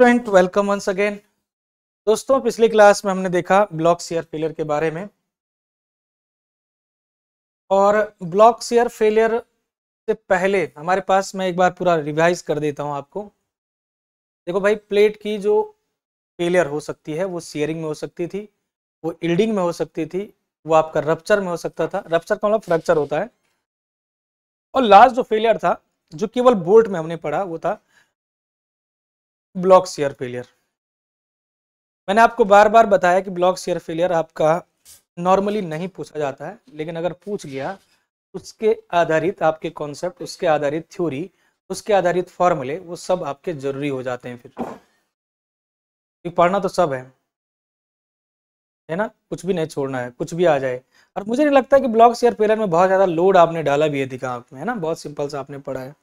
student welcome once again दोस्तों पिछली class में हमने देखा ब्लॉक सीयर फेलियर के बारे में और ब्लॉक सीयर फेलियर से पहले हमारे पास मैं एक बार पूरा रिवाइज कर देता हूं आपको देखो भाई प्लेट की जो फेलियर हो सकती है वो सीयरिंग में हो सकती थी वो इल्डिंग में हो सकती थी वो आपका रप्चर में हो सकता था रप्चर का मतलब फ्रैक्चर होता है और लास्ट जो फेलियर था जो केवल बोल्ट में हमने पढ़ा वो था ब्लॉक शेयर फेलियर मैंने आपको बार बार बताया कि ब्लॉक शेयर फेलियर आपका नॉर्मली नहीं पूछा जाता है लेकिन अगर पूछ लिया उसके आधारित आपके कॉन्सेप्ट उसके आधारित थ्योरी उसके आधारित फॉर्मूले वो सब आपके जरूरी हो जाते हैं फिर पढ़ना तो सब है है ना कुछ भी नहीं छोड़ना है कुछ भी आ जाए और मुझे नहीं लगता कि ब्लॉक शेयर फेलियर में बहुत ज़्यादा लोड आपने डाला भी है दिखा आपने है ना बहुत सिंपल सा आपने पढ़ा है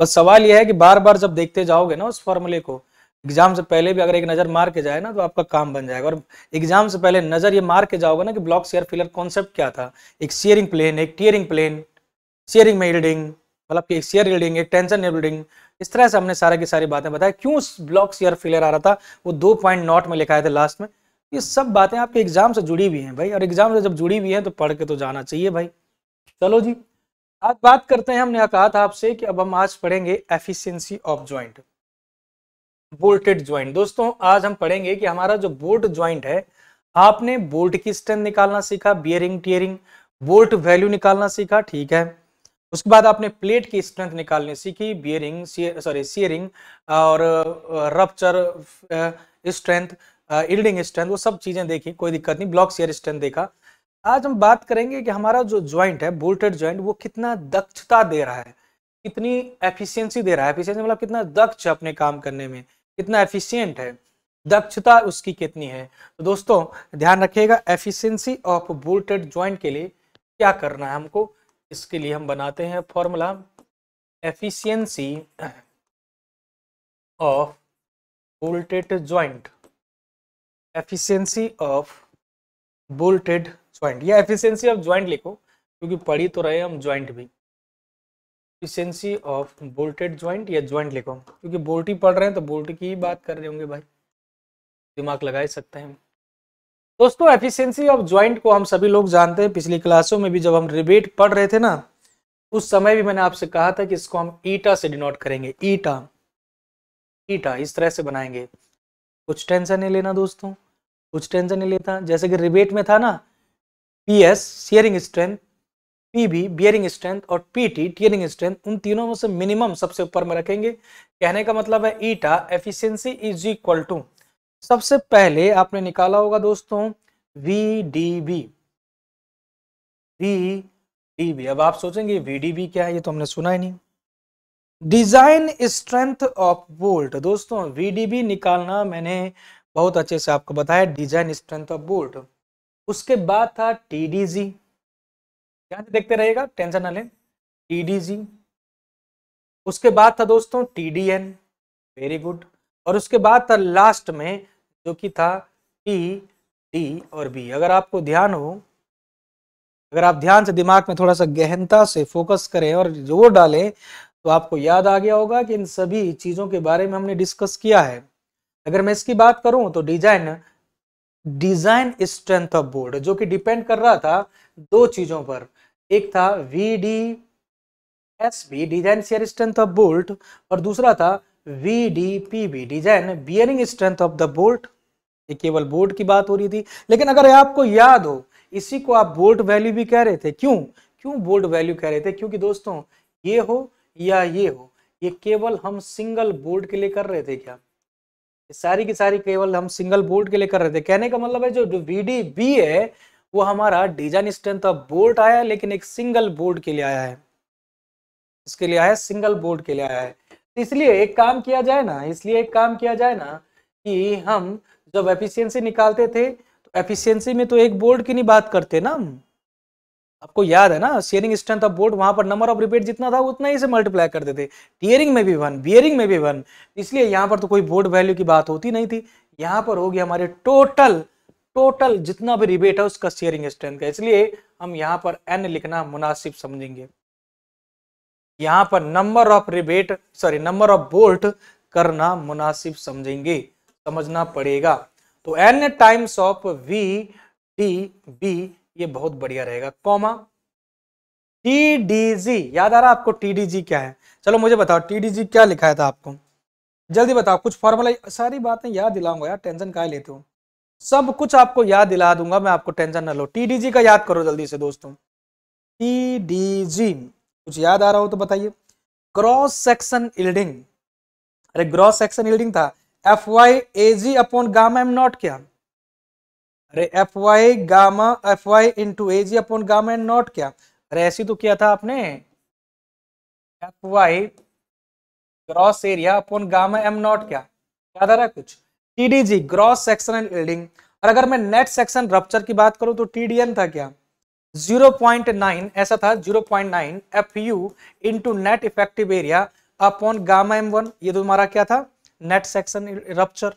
बस सवाल यह है कि बार बार जब देखते जाओगे ना उस फॉर्मूले को एग्जाम से पहले भी अगर एक नज़र मार के जाए ना तो आपका काम बन जाएगा और एग्जाम से पहले नज़र ये मार के जाओगे ना कि ब्लॉक शेयर फिलर कॉन्सेप्ट क्या था एक शेयरिंग प्लेन एक टीयरिंग प्लेन शेयरिंग में यील्डिंग मतलब कि एक शेयर यील्डिंग एक टेंशन यील्डिंग इस तरह से हमने सारे की सारी बातें बताया क्यों ब्लॉक शेयर फिलर आ रहा था वो दो पॉइंट नॉट में लिखाए थे लास्ट में ये सब बातें आपके एग्जाम से जुड़ी हुई हैं भाई और एग्जाम से जब जुड़ी हुई हैं तो पढ़ के तो जाना चाहिए भाई चलो जी आज बात करते हैं हमने कहा था आपसे कि अब हम आज पढ़ेंगे efficiency of joint bolted joint दोस्तों आज हम पढ़ेंगे कि हमारा जो बोल्ट ज्वाइंट है आपने बोल्ट की स्ट्रेंथ निकालना सीखा बियरिंग टियरिंग बोल्ट वैल्यू निकालना सीखा ठीक है उसके बाद आपने प्लेट की स्ट्रेंथ निकालनी सीखी बियरिंग सॉरी सियरिंग और रपचर स्ट्रेंथ इल्डिंग स्ट्रेंथ वो सब चीजें देखी कोई दिक्कत नहीं ब्लॉक सियर स्ट्रेंथ देखा आज हम बात करेंगे कि हमारा जो ज्वाइंट है बोल्टेड ज्वाइंट वो कितना दक्षता दे रहा है कितनी एफिशिएंसी दे रहा है एफिशिएंसी मतलब कितना दक्ष है अपने काम करने में कितना एफिशिएंट है दक्षता उसकी कितनी है तो दोस्तों ध्यान रखिएगा एफिशिएंसी ऑफ बोल्टेड ज्वाइंट के लिए क्या करना है हमको इसके लिए हम बनाते हैं formula efficiency of bolted joint efficiency of bolted joint या एफिशिएंसी ऑफ ज्वाइंट लिखो क्योंकि पढ़ी तो रहे हम ज्वाइंट भी एफिशिएंसी ऑफ बोल्टेड ज्वाइंट या ज्वाइंट लिखो क्योंकि बोल्टी पढ़ रहे हैं तो बोल्ट की ही बात कर रहे होंगे भाई दिमाग लगा ही सकते हैं दोस्तों एफिशियंसी ऑफ ज्वाइंट को हम सभी लोग जानते हैं पिछली क्लासों में भी जब हम रिबेट पढ़ रहे थे ना उस समय भी मैंने आपसे कहा था कि इसको हम ईटा से डिनोट करेंगे ईटा ईटा इस तरह से बनाएंगे कुछ टेंशन नहीं लेना दोस्तों कुछ टेंशन नहीं लेता जैसे कि रिबेट में था ना PS shearing strength PB bearing strength और पीटी टीयरिंग स्ट्रेंथ उन तीनों में से मिनिमम सबसे ऊपर में रखेंगे कहने का मतलब है eta efficiency is equal to सबसे पहले आपने निकाला होगा दोस्तों V D B V D B अब आप सोचेंगे वी डी बी क्या है ये तो हमने सुना ही नहीं डिजाइन स्ट्रेंथ ऑफ बोल्ट दोस्तों बी निकालना मैंने बहुत अच्छे से आपको बताया डिजाइन स्ट्रेंथ ऑफ बोल्ट उसके बाद था टी डी जी देखते रहेगा टेंशन ना लें टी डी जी उसके बाद था दोस्तों T D N very good और उसके बाद था लास्ट में जो कि था टी डी और बी अगर आपको ध्यान हो अगर आप ध्यान से दिमाग में थोड़ा सा गहनता से फोकस करें और जोर डालें तो आपको याद आ गया होगा कि इन सभी चीज़ों के बारे में हमने डिस्कस किया है अगर मैं इसकी बात करूं तो design design strength of bolt जो कि डिपेंड कर रहा था दो चीजों पर एक था V D S B design shear strength of bolt और दूसरा था V D P B design bearing strength of the bolt ये केवल बोल्ट की बात हो रही थी लेकिन अगर आपको याद हो इसी को आप बोल्ट वैल्यू भी कह रहे थे क्यों क्यों बोल्ट वैल्यू कह रहे थे क्योंकि दोस्तों ये हो या ये हो ये केवल हम सिंगल बोल्ट के लिए कर रहे थे क्या सारी की सारी केवल हम सिंगल बोल्ट के लिए कर रहे थे कहने का मतलब है जो वी बी है वो हमारा डिजाइन स्ट्रेंथ ऑफ बोल्ट आया है लेकिन एक सिंगल बोल्ट के लिए आया है इसके लिए आया है सिंगल बोल्ट के लिए आया है तो इसलिए एक काम किया जाए ना इसलिए एक काम किया जाए ना कि हम जब एफिशिएंसी निकालते थे तो एफिशिएंसी में तो एक बोल्ट की नहीं बात करते ना हम आपको याद है ना शेयरिंग स्ट्रेंथ ऑफ बोर्ड वहां पर नंबर ऑफ रिपीट जितना था उतना ही से मल्टीप्लाई करते थे टीयरिंग में भी वन बियरिंग में भी वन इसलिए यहाँ पर तो कोई बोर्ड वैल्यू की बात होती नहीं थी यहाँ पर होगी हमारे टोटल टोटल जितना भी रिबेट है उसका शेयरिंग स्ट्रेंथ का इसलिए हम यहाँ पर एन लिखना मुनासिब समझेंगे यहाँ पर number of rivet sorry number of bolt करना मुनासिब समझेंगे समझना पड़ेगा तो N times of V D B ये बहुत बढ़िया रहेगा कॉमा टी डी जी याद आ रहा आपको टी डी जी क्या है चलो मुझे बताओ टी डी जी क्या लिखाया था आपको जल्दी बताओ कुछ फॉर्मूला सारी बातें याद दिलाऊंगा यार टेंशन का लेते हो सब कुछ आपको याद दिला दूंगा मैं आपको टेंशन ना लो टी डी जी का याद करो जल्दी से दोस्तों टी डी जी कुछ याद आ रहा हो तो बताइए क्रॉस सेक्शन इल्डिंग अरे ग्रॉस सेक्शन इल्डिंग था F Y A G upon gamma M not क्या अरे F Y gamma F Y into A G upon gamma and not क्या अरे ऐसी तो किया था आपने F Y gross area upon gamma M not क्या याद आ रहा है कुछ TDG gross section and yielding और अगर मैं नेट सेक्शन रप्चर की बात करूं तो टीडीएन था क्या 0.9 ऐसा था 0.9 F U into net effective area upon gamma M one ये तुम्हारा तो क्या था net section rupture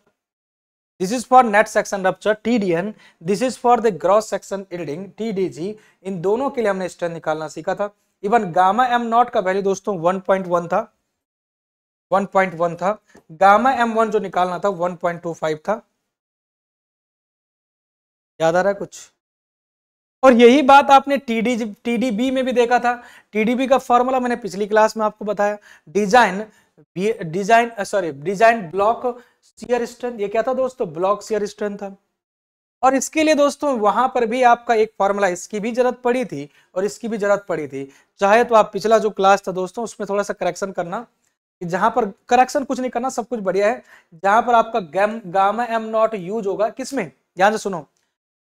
This is for net section rupture TDN, this is for the gross section yielding TDG, इन दोनों के लिए हमने स्ट्रेंथ निकालना सीखा था इवन गामा एम नॉट का वैल्यू दोस्तों 1.1 था 1.1 था गामा एम वन जो निकालना था 1.25 था याद आ रहा है कुछ और यही बात आपने टीडी टीडीबी में भी देखा था टीडीबी का फॉर्मूला मैंने पिछली क्लास में आपको बताया design design sorry design block shear strength ये क्या था दोस्तों ब्लॉक सियर स्ट्रेंथ था और इसके लिए दोस्तों वहां पर भी आपका एक फॉर्मूला इसकी भी जरूरत पड़ी थी और इसकी भी जरूरत पड़ी थी चाहे तो आप पिछला जो क्लास था दोस्तों उसमें थोड़ा सा करेक्शन करना जहां पर करेक्शन कुछ नहीं करना सब कुछ बढ़िया है जहां पर आपका गैम गामा एम नॉट यूज होगा किसमें ध्यान से सुनो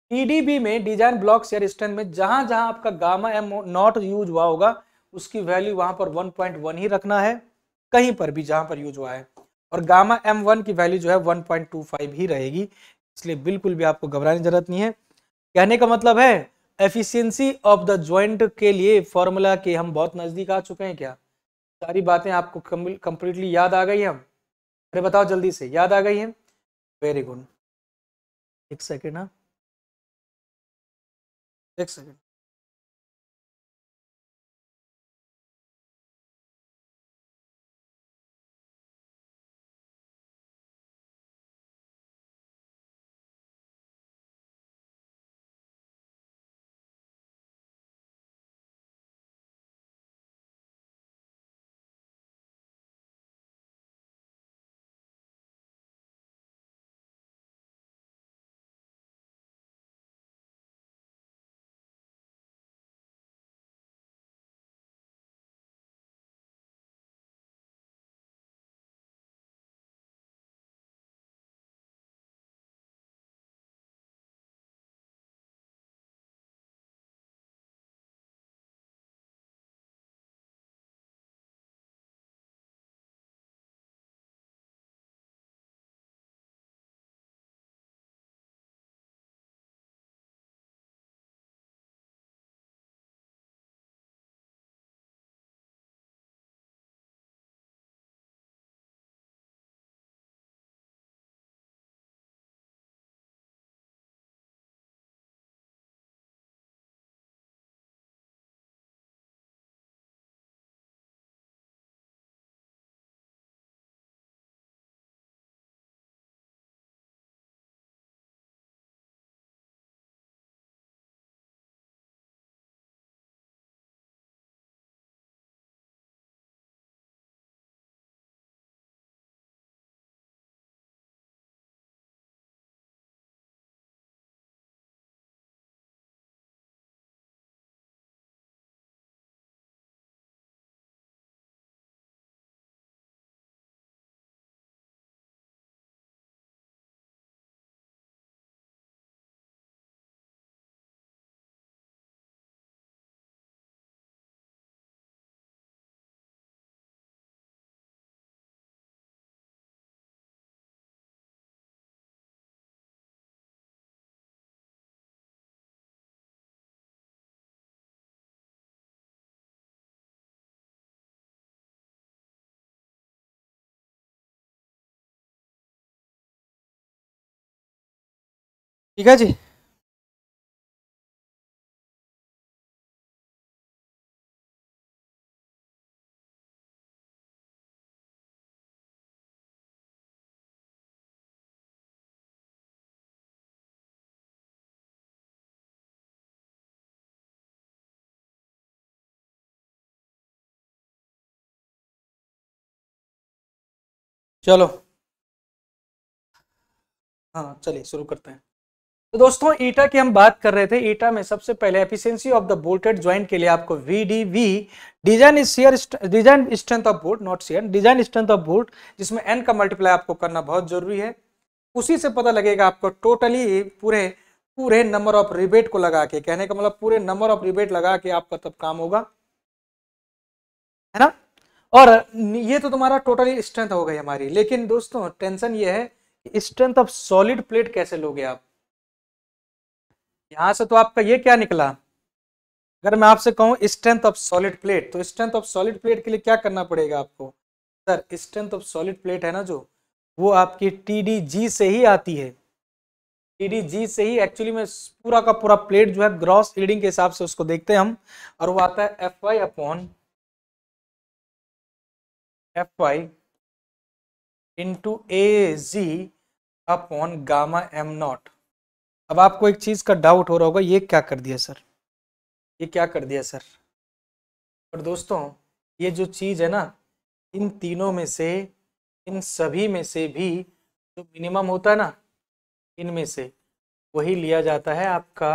टीडीबी e में डिजाइन ब्लॉक शेयर स्टैंड में जहां जहां आपका गामा एम नॉट यूज हुआ होगा उसकी वैल्यू वहां पर वन ही रखना है कहीं पर भी जहां पर यूज हुआ है और गामा एम वन की वैल्यू जो है वन पॉइंट टू फाइव ही रहेगी इसलिए बिल्कुल भी आपको घबराने की जरूरत नहीं है कहने का मतलब है एफिशिएंसी ऑफ द ज्वाइंट के लिए फॉर्मूला के हम बहुत नज़दीक आ चुके हैं क्या सारी बातें आपको कंप्लीटली याद आ गई हम अरे बताओ जल्दी से याद आ गई है वेरी गुड एक सेकेंड हाँ एक सेकेंड ठीक है जी चलो हाँ चलिए शुरू करते हैं तो दोस्तों ईटा की हम बात कर रहे थे ईटा में सबसे पहले efficiency of the bolted joint के लिए आपको V design is shear design strength of bolt not shear design strength of bolt जिसमें एन का मल्टीप्लाई आपको करना बहुत जरूरी है उसी से पता लगेगा आपको टोटली पूरे पूरे नंबर ऑफ रिबेट को लगा के कहने का मतलब पूरे नंबर ऑफ रिबेट लगा के आपका तब काम होगा है ना और ये तो तुम्हारा टोटली स्ट्रेंथ हो गई हमारी लेकिन दोस्तों टेंशन ये है कि स्ट्रेंथ ऑफ सॉलिड प्लेट कैसे लोगे आप यहां से तो आपका ये क्या निकला अगर मैं आपसे कहूँ स्ट्रेंथ ऑफ सॉलिड प्लेट तो स्ट्रेंथ ऑफ सॉलिड प्लेट के लिए क्या करना पड़ेगा आपको sir strength of solid plate है ना जो वो आपकी टी से ही आती है टी से ही एक्चुअली में पूरा का पूरा प्लेट जो है ग्रॉस रीडिंग के हिसाब से उसको देखते हैं हम और वो आता है F Y upon F Y into A G upon gamma M not अब आपको एक चीज़ का डाउट हो रहा होगा ये क्या कर दिया सर ये क्या कर दिया सर और दोस्तों ये जो चीज़ है ना इन तीनों में से इन सभी में से भी जो मिनिमम होता है ना इनमें से वही लिया जाता है आपका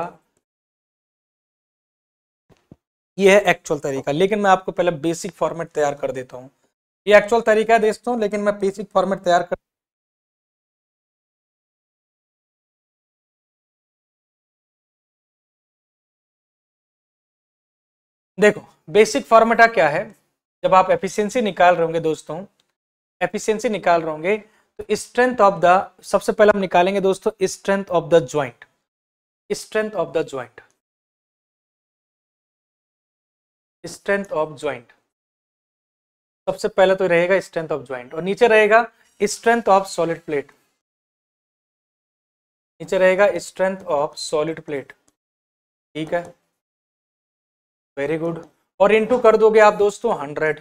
ये है एक्चुअल तरीका लेकिन मैं आपको पहले बेसिक फॉर्मेट तैयार कर देता हूँ ये एक्चुअल तरीका है दोस्तों लेकिन मैं बेसिक फॉर्मेट तैयार कर देखो बेसिक फॉर्मेटा क्या है जब आप एफिशिएंसी निकाल रहे होंगे दोस्तों एफिशिएंसी निकाल रहे होंगे तो स्ट्रेंथ ऑफ द सबसे पहले हम निकालेंगे दोस्तों strength of the joint strength of the joint strength of joint सबसे पहले तो रहेगा स्ट्रेंथ ऑफ ज्वाइंट और नीचे रहेगा स्ट्रेंथ ऑफ सॉलिड प्लेट नीचे रहेगा स्ट्रेंथ ऑफ सॉलिड प्लेट ठीक है वेरी गुड और इंटू कर दोगे आप दोस्तों हंड्रेड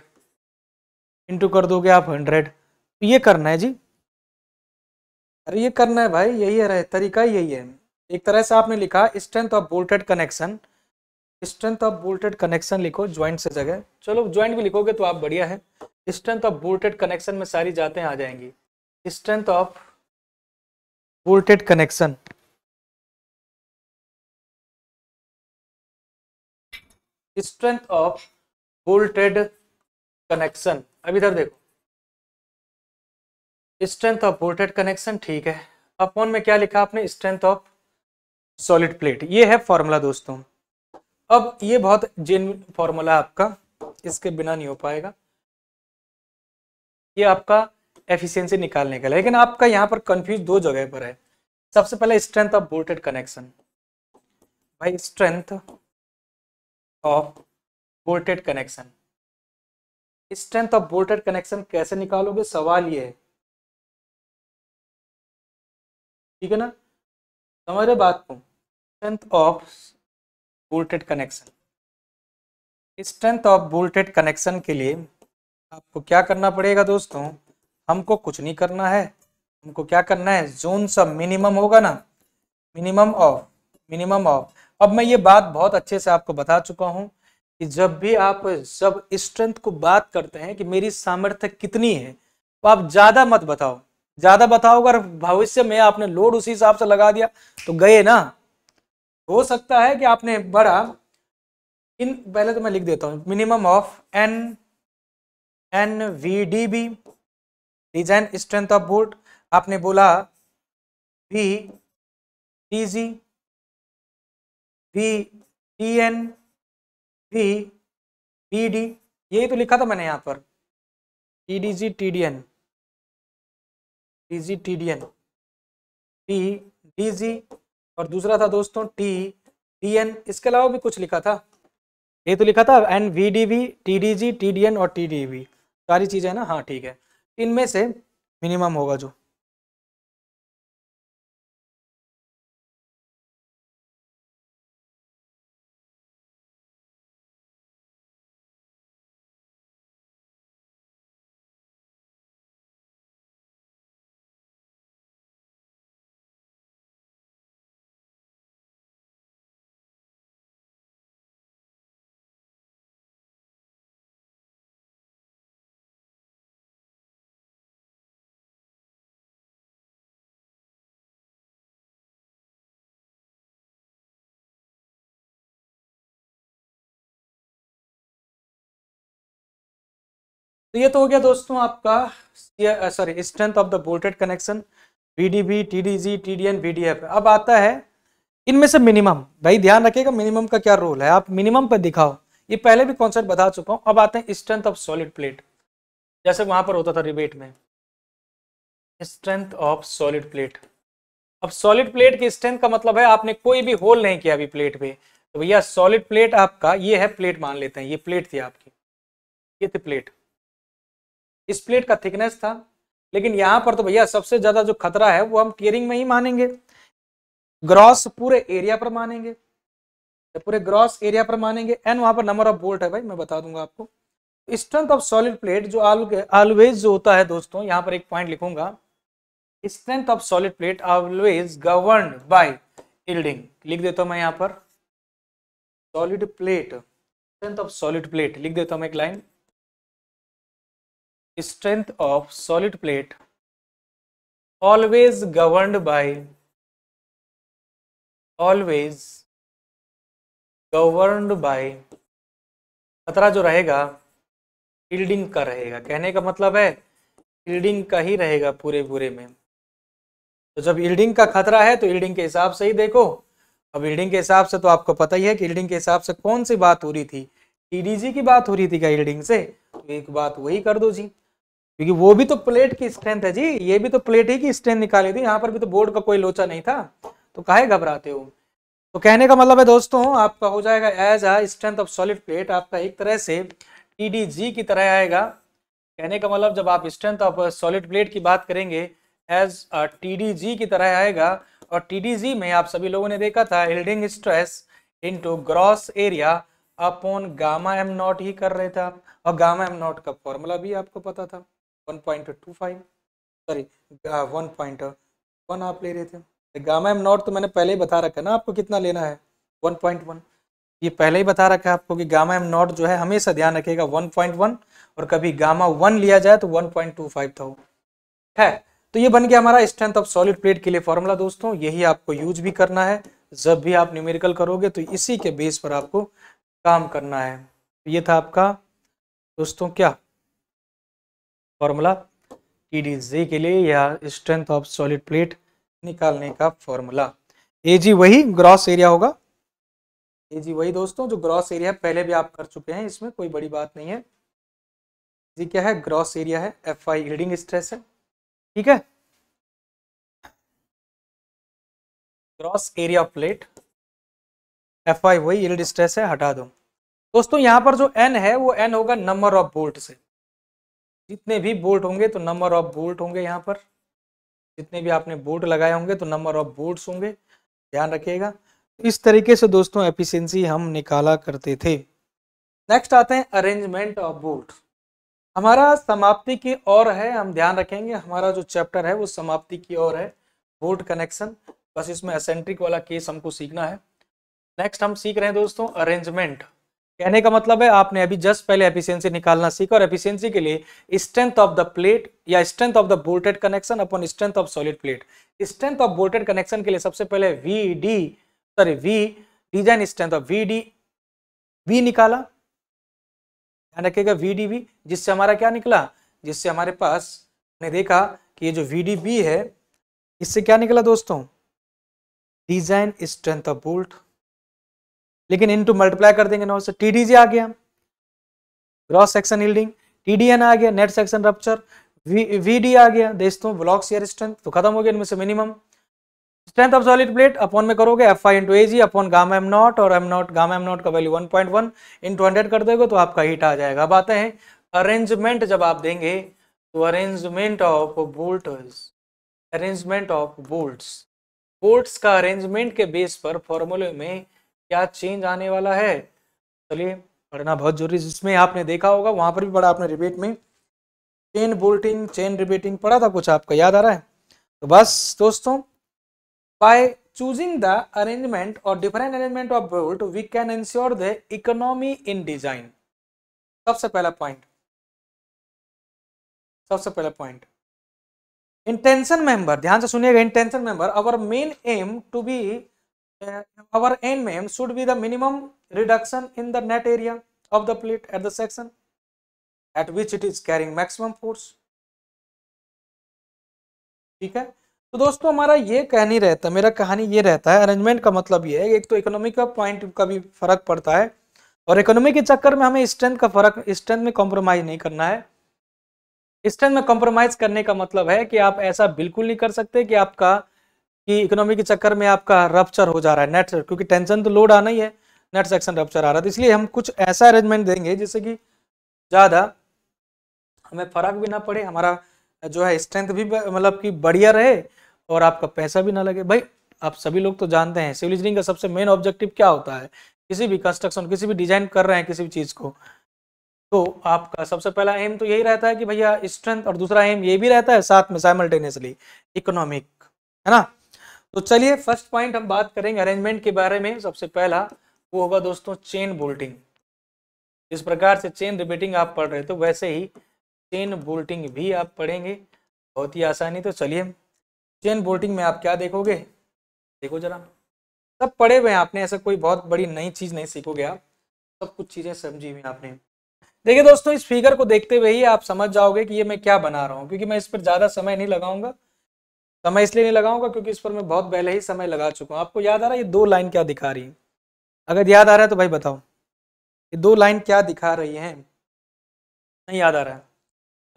इंटू कर दोगे आप हंड्रेड तो ये करना है जी अरे ये करना है भाई यही है तरीका यही है एक तरह से आपने लिखा strength of bolted connection strength of bolted connection लिखो ज्वाइंट से जगह चलो ज्वाइंट भी लिखोगे तो आप बढ़िया है स्ट्रेंथ ऑफ बोल्टेड कनेक्शन में सारी जातें आ जाएंगी strength of bolted connection strength of bolted connection अब इधर देखो स्ट्रेंथ ऑफ बोल्टेड कनेक्शन ठीक है अपॉन में क्या लिखा आपने स्ट्रेंथ ऑफ सॉलिड प्लेट ये है फॉर्मूला दोस्तों अब ये बहुत जेन फॉर्मूला आपका इसके बिना नहीं हो पाएगा ये आपका एफिशिएंसी निकालने का लेकिन आपका यहाँ पर कंफ्यूज दो जगह पर है सबसे पहले स्ट्रेंथ ऑफ बोल्टेड कनेक्शन भाई strength of bolted connection strength of bolted connection कैसे निकालोगे सवाल ये है ठीक है ना समझ बात को strength of bolted connection strength of bolted connection के लिए आपको क्या करना पड़ेगा दोस्तों हमको कुछ नहीं करना है हमको क्या करना है जोन सब मिनिमम होगा ना मिनिमम ऑफ मिनिमम ऑफ अब मैं ये बात बहुत अच्छे से आपको बता चुका हूँ कि जब भी आप जब स्ट्रेंथ को बात करते हैं कि मेरी सामर्थ्य कितनी है तो आप ज़्यादा मत बताओ ज़्यादा बताओ अगर भविष्य में आपने लोड उसी हिसाब से लगा दिया तो गए ना हो सकता है कि आपने बड़ा इन पहले तो मैं लिख देता हूँ minimum of N N V D B design strength of bolt आपने बोला B D G V T N V P D यही तो लिखा था मैंने यहाँ पर T D G T D N T G T D N T D G और दूसरा था दोस्तों टी टी एन इसके अलावा भी कुछ लिखा था ये तो लिखा था N V D V T D G T D N और टी डी वी सारी चीज़ें ना हाँ ठीक है इनमें से मिनिमम होगा जो ये तो हो गया दोस्तों आपका sorry strength of the bolted connection VDB TDG TDN VDF अब आता है इनमें से मिनिमम भाई ध्यान रखिएगा मिनिमम का क्या रोल है आप मिनिमम पर दिखाओ ये पहले भी कॉन्सेप्ट बता चुका हूँ अब आते हैं स्ट्रेंथ ऑफ सॉलिड प्लेट जैसे वहां पर होता था रिबेट में स्ट्रेंथ ऑफ सॉलिड प्लेट अब सॉलिड प्लेट की स्ट्रेंथ का मतलब है आपने कोई भी होल नहीं किया अभी प्लेट पे तो भैया सॉलिड प्लेट आपका ये है प्लेट मान लेते हैं ये प्लेट थी आपकी ये थी प्लेट इस प्लेट का थिकनेस था लेकिन यहाँ पर तो भैया सबसे ज्यादा जो खतरा है वो हम टीयरिंग में ही मानेंगे ग्रॉस पूरे एरिया पर मानेंगे पूरे ग्रॉस एरिया पर मानेंगे एन वहां पर नंबर ऑफ बोल्ट है भाई मैं बता दूंगा आपको स्ट्रेंथ ऑफ सॉलिड प्लेट जो ऑलवेज जो होता है दोस्तों यहाँ पर एक पॉइंट लिखूंगा strength of solid plate always govern by yielding लिख देता हूं मैं यहाँ पर solid plate strength of solid plate लिख देता हूँ एक line strength of solid plate always governed by always governed by खतरा जो रहेगा फील्डिंग का रहेगा कहने का मतलब है ईल्डिंग का ही रहेगा पूरे पूरे में तो जब इल्डिंग का खतरा है तो इल्डिंग के हिसाब से ही देखो अब इल्डिंग के हिसाब से तो आपको पता ही है कि इल्डिंग के हिसाब से कौन सी बात हो रही थी टीडीजी की बात हो रही थी क्या इल्डिंग से तो एक बात वही कर दो जी क्योंकि वो भी तो प्लेट की स्ट्रेंथ है जी ये भी तो प्लेट ही की स्ट्रेंथ निकाली थी यहाँ पर भी तो बोर्ड का कोई लोचा नहीं था तो कहा घबराते हो तो कहने का मतलब है दोस्तों आपका हो जाएगा as a strength of solid plate आपका एक तरह से टी की तरह आएगा कहने का मतलब जब आप स्ट्रेंथ ऑफ सॉलिड प्लेट की बात करेंगे एज टी की तरह आएगा और टी में आप सभी लोगों ने देखा था yielding stress into gross area upon gamma M not ही कर रहे थे आप और गामा एम नॉट का फॉर्मूला भी आपको पता था 1.25 सॉरी वन पॉइंट वन आप ले रहे थे गामा एम नॉट तो मैंने पहले ही बता रखा है ना आपको कितना लेना है वन पॉइंट वन ये पहले ही बता रखा है आपको कि गामा एम नॉट जो है हमेशा ध्यान रखेगा वन पॉइंट वन और कभी गामा वन लिया जाए तो वन पॉइंट टू फाइव था है तो ये बन गया हमारा स्ट्रेंथ ऑफ सॉलिड प्लेट के लिए फॉर्मूला दोस्तों यही आपको यूज भी करना है जब भी आप न्यूमेरिकल करोगे तो इसी के बेस पर आपको काम करना है तो ये था आपका दोस्तों क्या फॉर्मूला टी डी जे के लिए या स्ट्रेंथ ऑफ सॉलिड प्लेट निकालने का फॉर्मूला ए जी वही ग्रॉस एरिया होगा ए जी वही दोस्तों जो ग्रॉस एरिया पहले भी आप कर चुके हैं इसमें कोई बड़ी बात नहीं है जी क्या है ग्रॉस एरिया है एफ आई रीडिंग स्ट्रेस है ठीक है gross area of plate F I वही यील्ड स्ट्रेस है हटा दो दोस्तों यहां पर जो एन है वो एन होगा नंबर ऑफ बोल्ट से जितने भी बोल्ट होंगे तो नंबर ऑफ बोल्ट होंगे यहाँ पर जितने भी आपने बोल्ट लगाए होंगे तो नंबर ऑफ बोल्ट होंगे ध्यान रखिएगा तो इस तरीके से दोस्तों एफिशिएंसी हम निकाला करते थे नेक्स्ट आते हैं अरेंजमेंट ऑफ बोल्ट हमारा समाप्ति की ओर है हम ध्यान रखेंगे हमारा जो चैप्टर है वो समाप्ति की ओर है बोल्ट कनेक्शन बस इसमें असेंट्रिक वाला केस हमको सीखना है नेक्स्ट हम सीख रहे हैं दोस्तों अरेंजमेंट कहने का मतलब है आपने अभी जस्ट पहले एफिशिएंसी निकालना सीखा और एफिशिएंसी के लिए स्ट्रेंथ ऑफ द प्लेट या strength of the bolted connection upon strength of solid plate strength of bolted connection के लिए सबसे पहले V D sorry V design strength of V D V निकाला ध्यान रखिएगा वी डी वी जिससे हमारा क्या निकला जिससे हमारे पास ने देखा कि ये जो वी डी बी है इससे क्या निकला दोस्तों डिजाइन स्ट्रेंथ ऑफ बोल्ट लेकिन इन टू मल्टीप्लाई कर देंगे नॉट से टीडीजे आ गया ग्रॉस सेक्शन हिल्डिंग टीडीएन आ गया नेट सेक्शन रप्चर वीडी आ गया दोस्तों ब्लॉक शेयर स्ट्रेंथ तो खत्म हो गया इनमें से minimum strength of solid plate upon में करोगे F I into A G upon gamma M not और M not gamma M not का value one point one into hundred कर देगा तो आपका हीट आ जाएगा अब आते हैं अरेंजमेंट जब आप देंगे तो arrangement of bolt arrangement of bolt bolt का अरेंजमेंट के बेस पर फॉर्मूले में क्या चेंज आने वाला है चलिए पढ़ना बहुत जरूरी जिसमें आपने देखा होगा वहां पर भी पढ़ा आपने रिबेट में चेन बोल्टिंग चेन रिबेटिंग पढ़ा था कुछ आपका याद आ रहा है तो बस दोस्तों बाय चूजिंग द अरेंजमेंट और different arrangement of bolt we can ensure the economy in design सबसे पहला पॉइंट सबसे पहला पॉइंट इंटेंशन मेंबर ध्यान से सुनिएगा intention member our main aim to be our end aim should be the minimum reduction in the net area of the plate at the section at which it is carrying maximum force ठीक है तो दोस्तों हमारा ये कहनी रहता मेरा कहानी ये रहता है अरेंजमेंट का मतलब ये है एक तो इकोनॉमी का पॉइंट का भी फर्क पड़ता है और इकोनॉमी के चक्कर में हमें स्ट्रेंथ का फर्क स्ट्रेंथ में कॉम्प्रोमाइज नहीं करना है स्ट्रेंथ में कॉम्प्रोमाइज करने का मतलब है कि आप ऐसा बिल्कुल नहीं कर सकते कि आपका कि इकोनॉमी के चक्कर में आपका रप्चर हो जा रहा है नेट क्योंकि टेंशन तो लोड आना ही है नेट सेक्शन रप्चर आ रहा है तो इसलिए हम कुछ ऐसा अरेंजमेंट देंगे जिससे कि ज़्यादा हमें फर्क भी ना पड़े हमारा जो है स्ट्रेंथ भी मतलब कि बढ़िया रहे और आपका पैसा भी ना लगे भाई आप सभी लोग तो जानते हैं सिविल इंजीनियरिंग का सबसे मेन ऑब्जेक्टिव क्या होता है किसी भी कंस्ट्रक्शन किसी भी डिजाइन कर रहे हैं किसी भी चीज़ को तो आपका सबसे पहला एम तो यही रहता है कि भैया स्ट्रेंथ और दूसरा एम ये भी रहता है साथ में साइमल्टेनियसली इकोनॉमिक है ना तो चलिए फर्स्ट पॉइंट हम बात करेंगे अरेंजमेंट के बारे में सबसे पहला वो होगा दोस्तों चेन बोल्टिंग जिस प्रकार से चेन रिपीटिंग आप पढ़ रहे थे तो वैसे ही चेन बोल्टिंग भी आप पढ़ेंगे बहुत ही आसानी तो चलिए चेन बोल्टिंग में आप क्या देखोगे देखो जरा सब पढ़े हुए हैं आपने ऐसा कोई बहुत बड़ी नई चीज़ नहीं सीखोगे आप सब कुछ चीज़ें समझी हुई आपने देखिए दोस्तों इस फिगर को देखते हुए ही आप समझ जाओगे कि ये मैं क्या बना रहा हूँ क्योंकि मैं इस पर ज़्यादा समय नहीं लगाऊंगा समय तो इसलिए नहीं लगाऊंगा क्योंकि इस पर मैं बहुत पहले ही समय लगा चुका हूँ आपको याद आ रहा है ये दो लाइन क्या दिखा रही है अगर याद आ रहा है तो भाई बताओ ये दो लाइन क्या दिखा रही है नहीं याद आ रहा है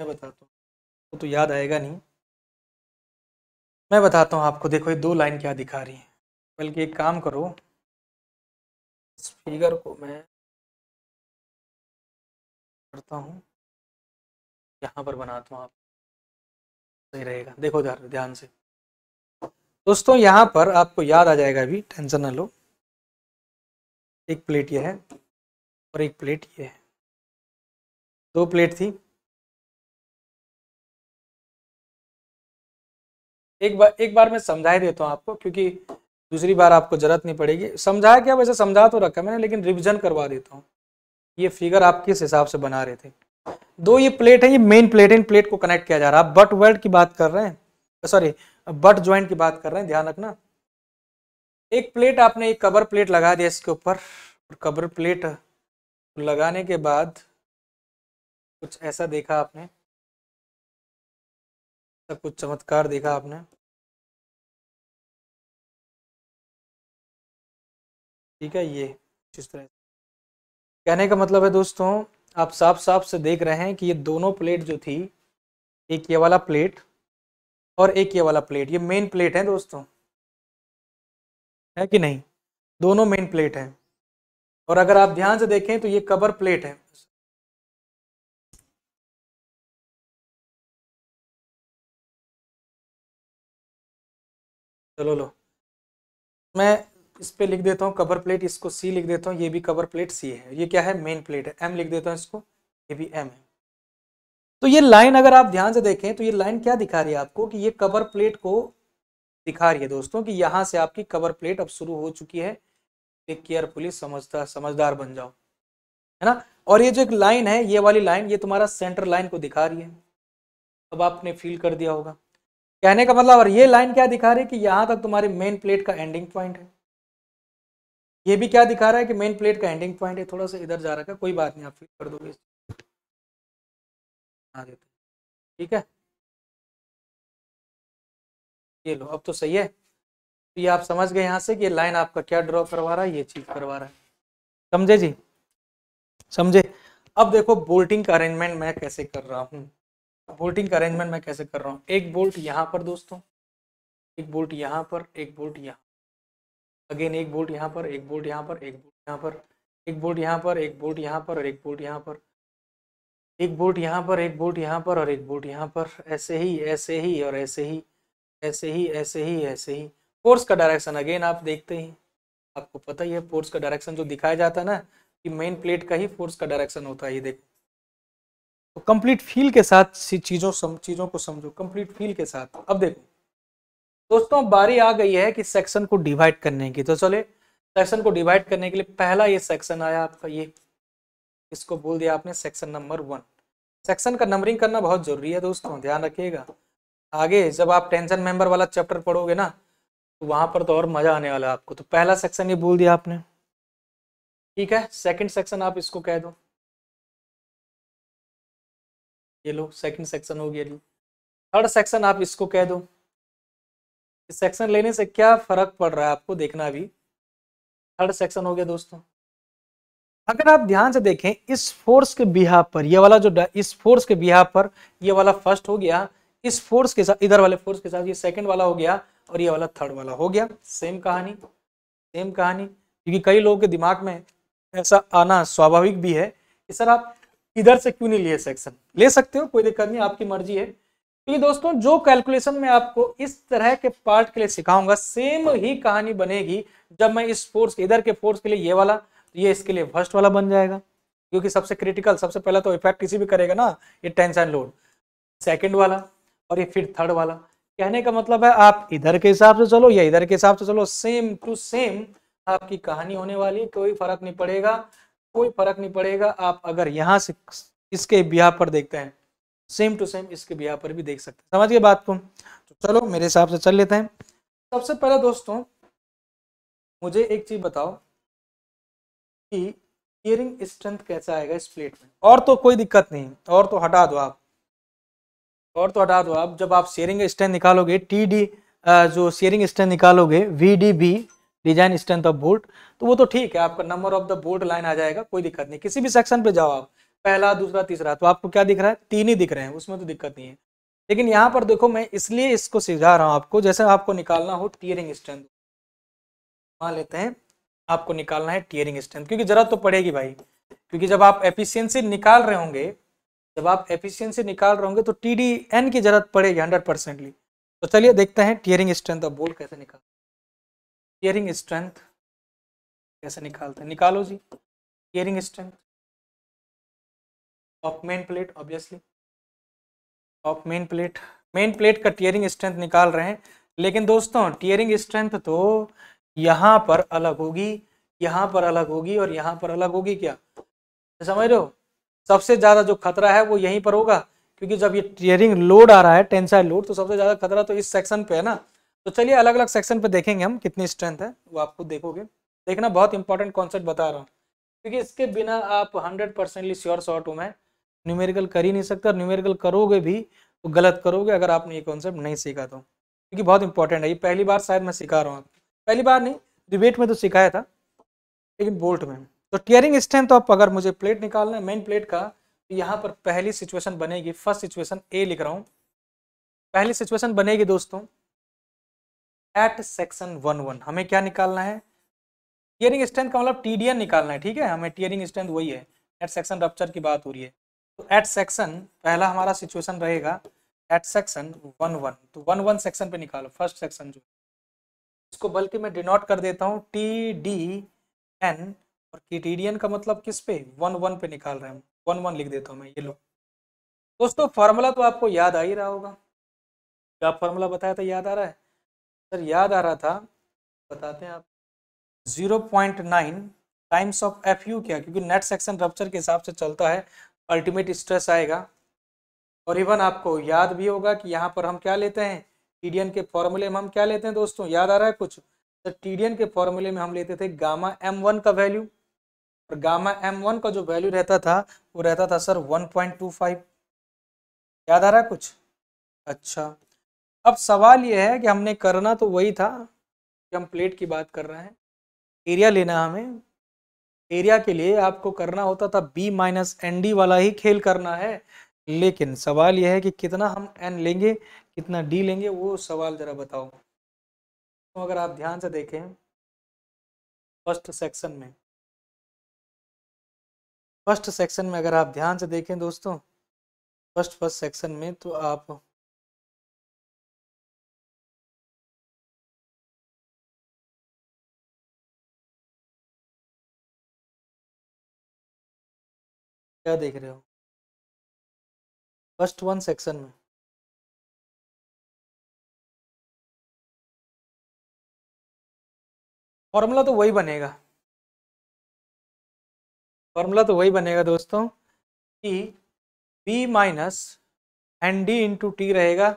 मैं बताता हूँ वो तो याद आएगा नहीं मैं बताता हूँ आपको देखो ये दो लाइन क्या दिखा रही है बल्कि एक काम करो इस फिगर को मैं करता हूँ यहाँ पर बनाता हूँ आप सही रहेगा देखो ध्यान ध्यान से दोस्तों यहाँ पर आपको याद आ जाएगा अभी टेंशन ना लो एक प्लेट यह है और एक प्लेट ये है दो प्लेट थी एक बार एक बार मैं समझा देता हूँ आपको क्योंकि दूसरी बार आपको जरूरत नहीं पड़ेगी समझाया क्या वैसे समझा तो रखा मैंने लेकिन रिविजन करवा देता हूँ ये फिगर आप किस हिसाब से बना रहे थे दो ये प्लेट है ये मेन प्लेट है इन प्लेट को कनेक्ट किया जा रहा है बट वेल्ड की बात कर रहे हैं सॉरी बट ज्वाइंट की बात कर रहे हैं ध्यान रखना एक प्लेट आपने एक कवर प्लेट लगा दिया इसके ऊपर और कवर प्लेट लगाने के बाद कुछ ऐसा देखा आपने सब कुछ चमत्कार देखा आपने ठीक है ये इस तरह कहने का मतलब है दोस्तों आप साफ साफ से देख रहे हैं कि ये दोनों प्लेट जो थी एक ये वाला प्लेट और एक ये वाला प्लेट ये मेन प्लेट है दोस्तों है कि नहीं दोनों मेन प्लेट हैं और अगर आप ध्यान से देखें तो ये कवर प्लेट है चलो लो मैं इस पर लिख देता हूँ कवर प्लेट इसको सी लिख देता हूँ ये भी कवर प्लेट सी है ये क्या है मेन प्लेट है एम लिख देता हूँ इसको ये भी एम है तो ये लाइन अगर आप ध्यान से देखें तो ये लाइन क्या दिखा रही है आपको कि ये कवर प्लेट को दिखा रही है दोस्तों कि यहाँ से आपकी कवर प्लेट अब शुरू हो चुकी है टेक केयरफुली समझदार समझदार बन जाओ है ना और ये जो एक लाइन है ये वाली लाइन ये तुम्हारा सेंटर लाइन को दिखा रही है अब आपने फील कर दिया होगा कहने का मतलब और ये लाइन क्या दिखा रही है कि यहाँ तक तुम्हारे मेन प्लेट का एंडिंग पॉइंट है ये भी क्या दिखा रहा है कि मेन प्लेट का एंडिंग पॉइंट है थोड़ा सा इधर जा रहा है कोई बात नहीं आप फिर कर दोगे देते ठीक है ये लो अब तो सही है तो ये आप समझ गए यहाँ से कि लाइन आपका क्या ड्रॉ करवा रहा है ये चीज करवा रहा है समझे जी समझे अब देखो बोल्टिंग का अरेंजमेंट मैं कैसे कर रहा हूँ बोल्टिंग का अरेंजमेंट मैं कैसे कर रहा हूँ एक बोल्ट यहाँ पर दोस्तों एक बोल्ट यहाँ पर एक बोल्ट यहाँ अगेन एक बोल्ट यहाँ पर एक बोल्ट यहाँ पर एक बोल्ट यहाँ पर एक बोल्ट यहाँ पर एक बोल्ट यहाँ पर और एक बोल्ट यहाँ पर एक बोल्ट यहाँ पर एक बोल्ट यहाँ पर और एक बोल्ट यहाँ पर ऐसे ही ऐसे ही और ऐसे ही ऐसे ही ऐसे ही ऐसे ही फोर्स का डायरेक्शन अगेन आप देखते ही आपको पता ही है फोर्स का डायरेक्शन जो दिखाया जाता है ना कि मेन प्लेट का ही फोर्स का डायरेक्शन होता है ये देखो तो कंप्लीट फील के साथ चीज़ों चीज़ों को समझो कंप्लीट फील के साथ अब देखो दोस्तों बारी आ गई है कि सेक्शन को डिवाइड करने की तो चले सेक्शन को डिवाइड करने के लिए पहला ये सेक्शन आया आपका ये इसको बोल दिया आपने सेक्शन नंबर वन सेक्शन का नंबरिंग करना बहुत जरूरी है दोस्तों ध्यान रखिएगा आगे जब आप टेंशन मेंबर वाला चैप्टर पढ़ोगे ना तो वहां पर तो और मजा आने वाला है आपको तो पहला सेक्शन ये बोल दिया आपने ठीक है सेकंड सेक्शन आप इसको कह दो ये लो सेकंड सेक्शन हो गया जी थर्ड सेक्शन आप इसको कह दो सेक्शन लेने से क्या फर्क पड़ रहा है आपको देखना भी थर्ड सेक्शन हो गया दोस्तों अगर आप ध्यान से देखें इस फोर्स के बिहार पर यह वाला जो इस फोर्स के बिहाव पर यह वाला फर्स्ट हो गया इस फोर्स के साथ इधर वाले फोर्स के साथ ये सेकंड वाला हो गया और ये वाला थर्ड वाला हो गया सेम कहानी सेम कहानी क्योंकि कई लोगों के दिमाग में ऐसा आना स्वाभाविक भी है कि सर आप इधर से क्यों नहीं लिए सेक्शन ले सकते हो कोई दिक्कत नहीं आपकी मर्जी है तो ये दोस्तों जो कैलकुलेशन मैं आपको इस तरह के पार्ट के लिए सिखाऊंगा सेम ही कहानी बनेगी जब मैं इस फोर्स इधर के फोर्स के लिए ये वाला तो ये इसके लिए फर्स्ट वाला बन जाएगा क्योंकि सबसे क्रिटिकल सबसे पहला तो इफेक्ट किसी भी करेगा ना ये टेंशन लोड सेकेंड वाला और ये फिर थर्ड वाला कहने का मतलब है आप इधर के हिसाब से चलो या इधर के हिसाब से चलो सेम टू सेम आपकी कहानी होने वाली कोई फर्क नहीं पड़ेगा कोई फर्क नहीं पड़ेगा आप अगर यहाँ से इसके ब्याह पर देखते हैं सेम टू सेम इसके भी यहाँ पर भी देख सकते हैं समझ गए बात को तो चलो मेरे हिसाब से चल लेते हैं सबसे पहले दोस्तों मुझे एक चीज बताओ कि गियरिंग स्ट्रेंथ कैसा आएगा इस प्लेट में और तो कोई दिक्कत नहीं और तो हटा दो आप और तो हटा दो आप जब आप शेयरिंग स्ट्रेंथ निकालोगे टी डी जो शेयरिंग स्ट्रेंथ निकालोगे V D B design strength of bolt तो वो तो ठीक है आपका number of the bolt line आ जाएगा कोई दिक्कत नहीं किसी भी सेक्शन पे जाओ आप पहला दूसरा तीसरा तो आपको क्या दिख रहा है तीन ही दिख रहे हैं उसमें तो दिक्कत नहीं है लेकिन यहाँ पर देखो मैं इसलिए इसको सिखा रहा हूँ आपको जैसे आपको निकालना हो टीयरिंग स्ट्रेंथ मान लेते हैं आपको निकालना है टीयरिंग स्ट्रेंथ क्योंकि जरूरत तो पड़ेगी भाई क्योंकि जब आप एफिशियंसी निकाल रहे होंगे जब आप एफिशियंसी निकाल रहे होंगे तो टी डी एन की जरूरत पड़ेगी हंड्रेड परसेंटली तो चलिए देखते हैं टीयरिंग स्ट्रेंथ ऑफ बोल्ट कैसे निकाल टीयरिंग स्ट्रेंथ कैसे निकालते हैं निकालो जी tearing strength of main plate obviously of main plate main plate का टीयरिंग स्ट्रेंथ निकाल रहे हैं लेकिन दोस्तों टीयरिंग स्ट्रेंथ तो यहाँ पर अलग होगी यहाँ पर अलग होगी और यहाँ पर अलग होगी क्या समझ रहे हो सबसे ज़्यादा जो खतरा है वो यहीं पर होगा क्योंकि जब ये टीयरिंग लोड आ रहा है टेंसाइल लोड तो सबसे ज़्यादा खतरा तो इस सेक्शन पे है ना तो चलिए अलग अलग सेक्शन पे देखेंगे हम कितनी स्ट्रेंथ है वो आपको देखोगे देखना बहुत इंपॉर्टेंट कॉन्सेप्ट बता रहा हूँ क्योंकि इसके बिना आप हंड्रेड परसेंटली श्योर शॉर्ट हूँ मैं न्यूमेरिकल कर ही नहीं सकते न्यूमेरिकल करोगे भी तो गलत करोगे अगर आपने ये कॉन्सेप्ट नहीं सीखा तो क्योंकि बहुत इंपॉर्टेंट है ये पहली बार शायद मैं सिखा रहा हूँ पहली बार नहीं डिबेट में तो सिखाया था लेकिन बोल्ट में तो टीयरिंग स्ट्रेंथ ऑफ अगर मुझे प्लेट निकालना है मेन प्लेट का तो यहाँ पर पहली सिचुएशन बनेगी फर्स्ट सिचुएशन ए लिख रहा हूँ पहली सिचुएशन बनेगी दोस्तों एट सेक्शन वन वन हमें क्या निकालना है टियरिंग स्ट्रेंथ का मतलब टीडीएन निकालना है ठीक है हमें टीयरिंग स्ट्रेंथ वही है एट सेक्शन रप्चर की बात हो रही है तो एट सेक्शन पहला हमारा सिचुएशन रहेगा एट सेक्शन वन वन तो वन वन सेक्शन पे निकालो फर्स्ट सेक्शन जो इसको बल्कि मैं डिनोट कर देता हूँ टी डी एन और क्रिटीरियन का मतलब किस पे वन वन पे निकाल रहे हैं वन वन लिख देता हूँ मैं ये लो दोस्तों फार्मूला तो आपको याद आ ही रहा होगा क्या फार्मूला बताया था याद आ रहा है सर याद आ रहा था बताते हैं आप zero point nine times of F U क्या क्योंकि नेट सेक्शन रप्चर के हिसाब से चलता है अल्टीमेट स्ट्रेस आएगा और इवन आपको याद भी होगा कि यहाँ पर हम क्या लेते हैं टीडीएन के फॉर्मूले में हम क्या लेते हैं दोस्तों याद आ रहा है कुछ तो टीडीएन के फॉर्मूले में हम लेते थे गामा एम वन का वैल्यू और गामा एम वन का जो वैल्यू रहता था वो रहता था sir one point two five याद आ रहा है कुछ अच्छा अब सवाल ये है कि हमने करना तो वही था कि हम प्लेट की बात कर रहे हैं एरिया लेना हमें एरिया के लिए आपको करना होता था बी माइनस एन डी वाला ही खेल करना है लेकिन सवाल यह है कि कितना हम एन लेंगे कितना डी लेंगे वो सवाल ज़रा बताओ तो अगर आप ध्यान से देखें फर्स्ट सेक्शन में फर्स्ट सेक्शन में अगर आप ध्यान से देखें दोस्तों फर्स्ट फर्स्ट सेक्शन में तो आप क्या देख रहे हो फर्स्ट वन सेक्शन में फॉर्मूला तो वही बनेगा फॉर्मूला तो वही बनेगा दोस्तों कि B minus N D into T रहेगा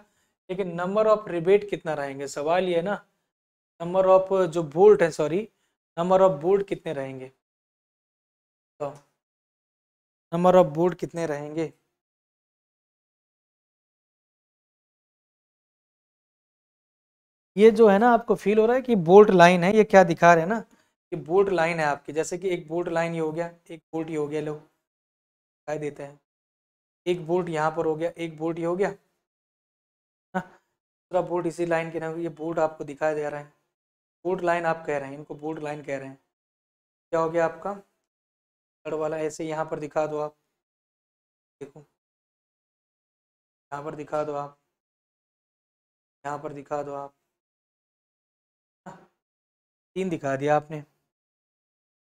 लेकिन नंबर ऑफ रिबेट कितना रहेंगे सवाल ये ना नंबर ऑफ जो बोल्ट है सॉरी नंबर ऑफ बोल्ट कितने रहेंगे तो नंबर ऑफ बोर्ड कितने रहेंगे ये जो है ना आपको फील हो रहा है कि बोल्ट लाइन है ये क्या दिखा रहे हैं ना कि बोल्ट लाइन है आपकी जैसे कि एक बोल्ट लाइन ये हो गया एक बोल्ट ये हो गया लोग दिखाई देते हैं एक बोल्ट यहाँ पर हो गया एक बोल्ट ये हो गया हाँ, दूसरा बोल्ट इसी लाइन के नाम ये बोल्ट आपको दिखाया जा रहा है बोल्ट लाइन आप कह रहे हैं इनको बोल्ट लाइन कह रहे हैं क्या हो गया आपका थर्ड वाला ऐसे यहाँ पर दिखा दो आप देखो यहाँ पर दिखा दो आप यहाँ पर दिखा दो आप तीन दिखा दिया आपने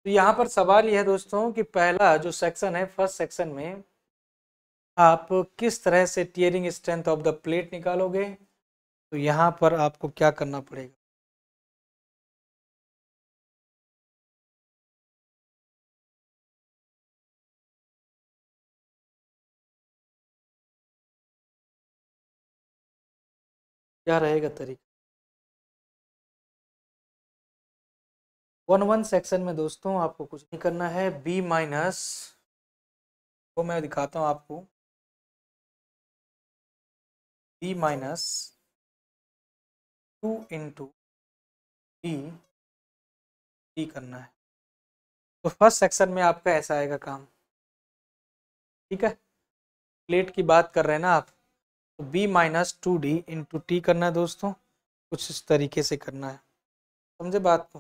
तो यहाँ पर सवाल यह है दोस्तों कि पहला जो सेक्शन है फर्स्ट सेक्शन में आप किस तरह से tearing strength of the plate निकालोगे तो यहाँ पर आपको क्या करना पड़ेगा क्या रहेगा तरीका वन वन सेक्शन में दोस्तों आपको कुछ नहीं करना है बी माइनस वो मैं दिखाता हूं आपको B minus two into B D करना है तो फर्स्ट सेक्शन में आपका ऐसा आएगा काम ठीक है प्लेट की बात कर रहे हैं ना आप तो minus two D into T करना है दोस्तों कुछ इस तरीके से करना है समझे बात को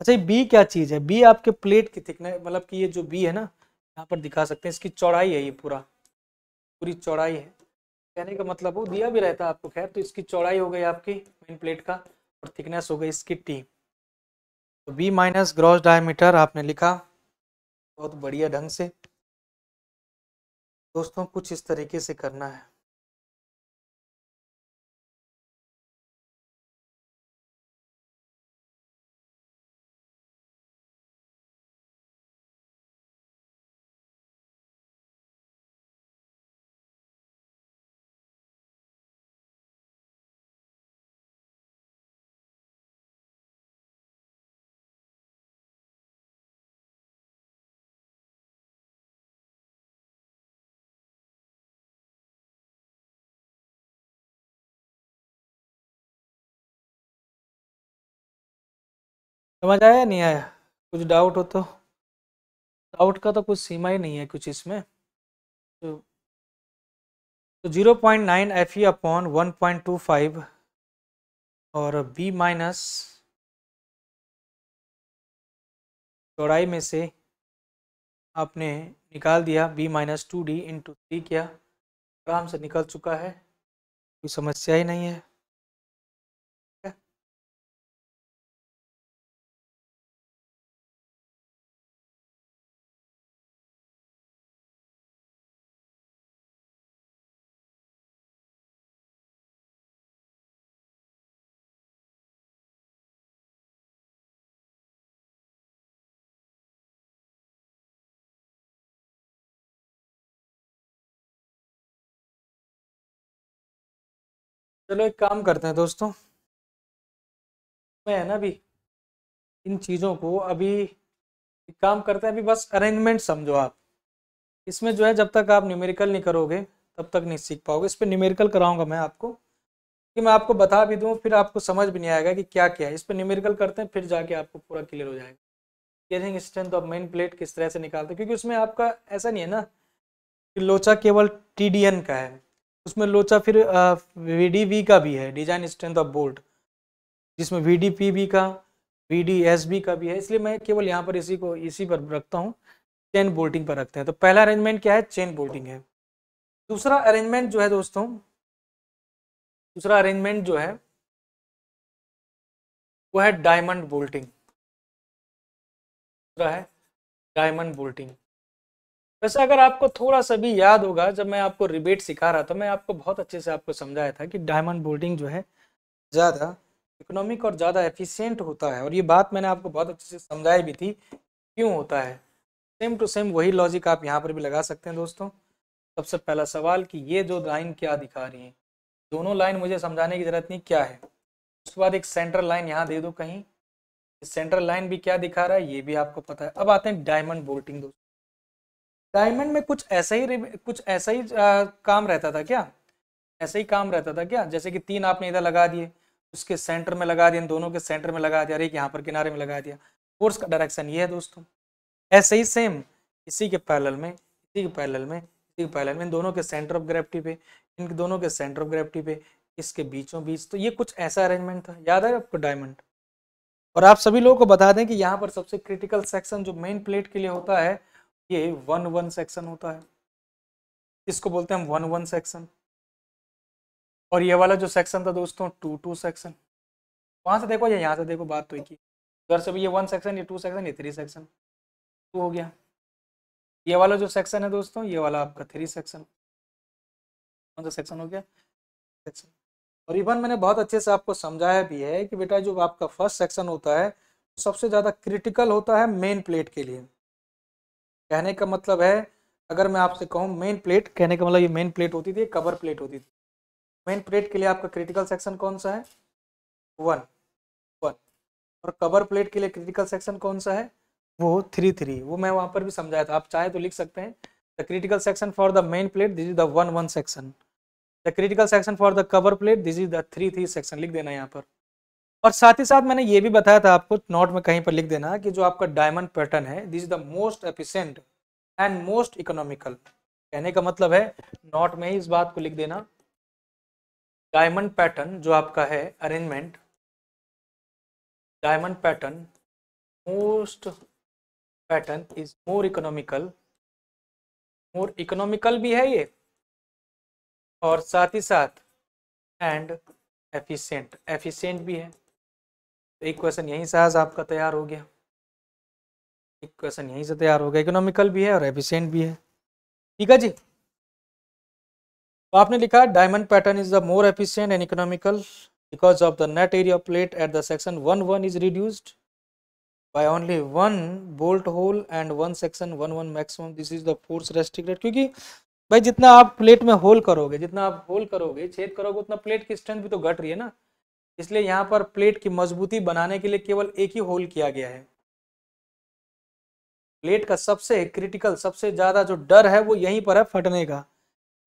अच्छा ये बी क्या चीज़ है बी आपके प्लेट की थिकनेस मतलब कि ये जो बी है ना यहाँ पर दिखा सकते हैं इसकी चौड़ाई है ये पूरा पूरी चौड़ाई है कहने का मतलब वो दिया भी रहता है आपको खैर तो इसकी चौड़ाई हो गई आपकी मेन प्लेट का और थिकनेस हो गई इसकी टी तो बी माइनस ग्रॉस डायमीटर आपने लिखा बहुत बढ़िया ढंग से दोस्तों कुछ इस तरीके से करना है समझ आया नहीं आया कुछ डाउट हो तो डाउट का तो कुछ सीमा ही नहीं है कुछ इसमें तो तो zero point nine F E upon one point two five और बी माइनस चौड़ाई में से आपने निकाल दिया B minus two D into three किया आराम से निकल चुका है कोई समस्या ही नहीं है चलो एक काम करते हैं दोस्तों मैं है ना अभी इन चीज़ों को अभी एक काम करते हैं अभी बस अरेंजमेंट समझो आप इसमें जो है जब तक आप न्यूमेरिकल नहीं करोगे तब तक नहीं सीख पाओगे इस पर न्यूमेरिकल कराऊंगा मैं आपको कि मैं आपको बता भी दूँ फिर आपको समझ भी नहीं आएगा कि क्या क्या है इस पर न्यूमेरिकल करते हैं फिर जाके आपको पूरा क्लियर हो जाएगा carrying strength of main plate किस तरह से निकालते हैं क्योंकि उसमें आपका ऐसा नहीं है ना कि लोचा केवल टी का है उसमें लोचा फिर वी का भी है डिजाइन स्ट्रेंथ ऑफ बोल्ट जिसमें वी का वी का भी है इसलिए मैं केवल यहाँ पर इसी को इसी पर रखता हूँ चेन बोल्टिंग पर रखते हैं तो पहला अरेंजमेंट क्या है चेन बोल्टिंग है दूसरा अरेंजमेंट जो है दोस्तों दूसरा अरेंजमेंट जो है वो है डायमंड बोल्टिंग दूसरा है डायमंड बोल्टिंग वैसे अगर आपको थोड़ा सा भी याद होगा जब मैं आपको रिबेट सिखा रहा था मैं आपको बहुत अच्छे से आपको समझाया था कि डायमंड बोल्डिंग जो है ज़्यादा इकोनॉमिक और ज़्यादा एफिशिएंट होता है और ये बात मैंने आपको बहुत अच्छे से समझाई भी थी क्यों होता है सेम टू सेम वही लॉजिक आप यहाँ पर भी लगा सकते हैं दोस्तों सबसे पहला सवाल कि ये जो लाइन क्या दिखा रही है दोनों लाइन मुझे समझाने की ज़रूरत नहीं क्या है उसके बाद एक सेंट्रल लाइन यहाँ दे दो कहीं सेंट्रल लाइन भी क्या दिखा रहा है ये भी आपको पता है अब आते हैं डायमंड बोल्टिंग दोस्तों डायमंड में कुछ ऐसा ही कुछ ऐसा ही आ, काम रहता था क्या ऐसा ही काम रहता था क्या जैसे कि तीन आपने इधर लगा दिए उसके सेंटर में लगा इन दोनों के सेंटर में लगा दिया एक यहाँ पर किनारे में लगा दिया फोर्स का डायरेक्शन ये है दोस्तों ऐसे ही सेम इसी के पैरल में इसी के पैरल में इसी के पैरल में इन दोनों के सेंटर ऑफ ग्रेविटी पे इन दोनों के सेंटर ऑफ ग्रेविटी पे इसके बीचों बीच तो ये कुछ ऐसा अरेंजमेंट था याद है आपको डायमंड और आप सभी लोगों को बता दें कि यहाँ पर सबसे क्रिटिकल सेक्शन जो मेन प्लेट के लिए होता है ये वन वन सेक्शन होता है इसको बोलते हैं हम वन वन सेक्शन और ये वाला जो सेक्शन था दोस्तों टू टू सेक्शन वहां से देखो या यहाँ से देखो बात तो एक ही उधर से भी ये वन सेक्शन ये टू सेक्शन ये थ्री सेक्शन टू हो गया ये वाला जो सेक्शन है दोस्तों ये वाला आपका थ्री सेक्शन कौन सा सेक्शन हो गया सेक्शन और इवन मैंने बहुत अच्छे से आपको समझाया भी है कि बेटा जो आपका फर्स्ट सेक्शन होता है सबसे ज़्यादा क्रिटिकल होता है मेन प्लेट के लिए कहने का मतलब है अगर मैं आपसे कहूँ मेन प्लेट कहने का मतलब ये मेन प्लेट होती थी कवर प्लेट होती थी मेन प्लेट के लिए आपका क्रिटिकल सेक्शन कौन सा है वन वन और कवर प्लेट के लिए क्रिटिकल सेक्शन कौन सा है वो थ्री थ्री वो मैं वहाँ पर भी समझाया था आप चाहे तो लिख सकते हैं the critical section for the main plate this is the one one section the critical section for the cover plate this is the three three section लिख देना यहाँ पर और साथ ही साथ मैंने ये भी बताया था आपको नोट में कहीं पर लिख देना कि जो आपका डायमंड पैटर्न है this is the most efficient and most economical कहने का मतलब है नोट में ही इस बात को लिख देना डायमंड पैटर्न जो आपका है arrangement diamond pattern most pattern is more economical more economical भी है ये और साथ ही साथ एंड एफिशिएंट एफिशिएंट भी है तो एक क्वेश्चन यहीं से आज आपका तैयार हो गया एक क्वेश्चन यहीं से तैयार हो गया इकोनॉमिकल भी है और एफिशियंट भी है ठीक है जी तो आपने लिखा diamond pattern is the more efficient and economical because of the net area plate at the section one one is reduced by only one bolt hole and one section one one maximum this is the force restricted क्योंकि भाई जितना आप plate में whole करोगे जितना आप whole करोगे छेद करोगे उतना प्लेट की स्ट्रेंथ भी तो घट रही है ना इसलिए यहाँ पर प्लेट की मजबूती बनाने के लिए केवल एक ही होल किया गया है प्लेट का सबसे क्रिटिकल सबसे ज़्यादा जो डर है वो यहीं पर है फटने का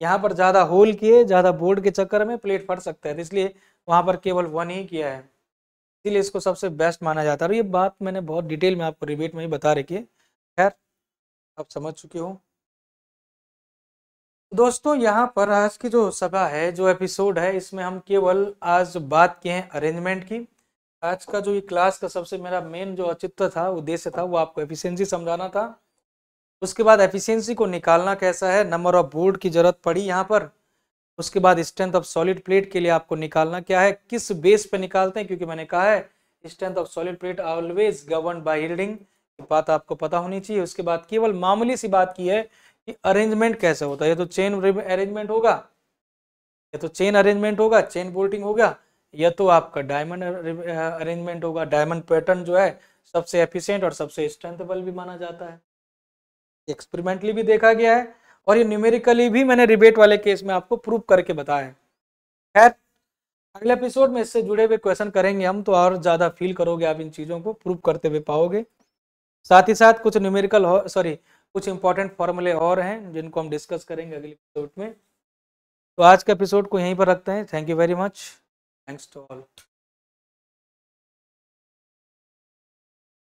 यहाँ पर ज़्यादा होल किए ज़्यादा बोर्ड के चक्कर में प्लेट फट सकता है इसलिए वहाँ पर केवल वन ही किया है इसीलिए इसको सबसे बेस्ट माना जाता है और ये बात मैंने बहुत डिटेल में आपको रिबेट में ही बता रखी है खैर आप समझ चुके हो दोस्तों यहाँ पर आज की जो सभा है जो एपिसोड है इसमें हम केवल आज बात किए हैं अरेंजमेंट की आज का जो ये क्लास का सबसे मेरा मेन जो अचित्र था उद्देश्य था वो आपको एफिशिएंसी समझाना था उसके बाद एफिशिएंसी को निकालना कैसा है नंबर ऑफ बोर्ड की जरूरत पड़ी यहाँ पर उसके बाद स्ट्रेंथ ऑफ सॉलिड प्लेट के लिए आपको निकालना क्या है किस बेस पर निकालते हैं क्योंकि मैंने कहा है strength of solid plate always govern by yielding बात आपको पता होनी चाहिए उसके बाद केवल मामूली सी बात की है कि अरेंजमेंट कैसे होता है या तो चेन अरेंजमेंट होगा या तो चेन अरेंजमेंट होगा चेन बोल्टिंग होगा या तो आपका डायमंड अरेंजमेंट होगा डायमंड पैटर्न जो है सबसे एफिशिएंट और सबसे स्ट्रेंथबल भी माना जाता है एक्सपेरिमेंटली भी देखा गया है और ये न्यूमेरिकली भी मैंने रिबेट वाले केस में आपको प्रूव करके बताया है खैर अगले एपिसोड में इससे जुड़े हुए क्वेश्चन करेंगे हम तो और ज़्यादा फील करोगे आप इन चीज़ों को प्रूव करते हुए पाओगे साथ ही साथ कुछ न्यूमेरिकल सॉरी कुछ इंपॉर्टेंट फॉर्मूले और हैं जिनको हम डिस्कस करेंगे अगले एपिसोड में तो आज का एपिसोड को यहीं पर रखते हैं thank you very much thanks to all